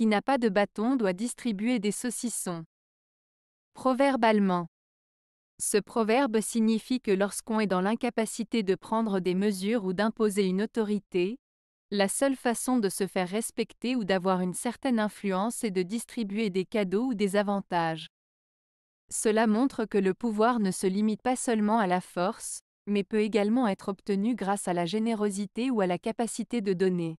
qui n'a pas de bâton doit distribuer des saucissons. Proverbe allemand. Ce proverbe signifie que lorsqu'on est dans l'incapacité de prendre des mesures ou d'imposer une autorité, la seule façon de se faire respecter ou d'avoir une certaine influence est de distribuer des cadeaux ou des avantages. Cela montre que le pouvoir ne se limite pas seulement à la force, mais peut également être obtenu grâce à la générosité ou à la capacité de donner.